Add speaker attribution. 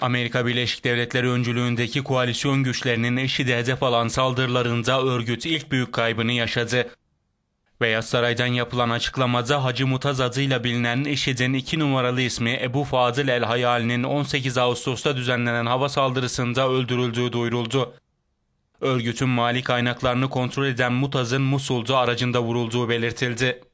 Speaker 1: Amerika Birleşik Devletleri öncülüğündeki koalisyon güçlerinin IŞİD'e hedef alan saldırılarında örgüt ilk büyük kaybını yaşadı. Beyaz Saray'dan yapılan açıklamada Hacı Mutaz adıyla bilinen IŞİD'in iki numaralı ismi Ebu Fadıl El Hayal'inin 18 Ağustos'ta düzenlenen hava saldırısında öldürüldüğü duyuruldu. Örgütün mali kaynaklarını kontrol eden Mutaz'ın Musul'da aracında vurulduğu belirtildi.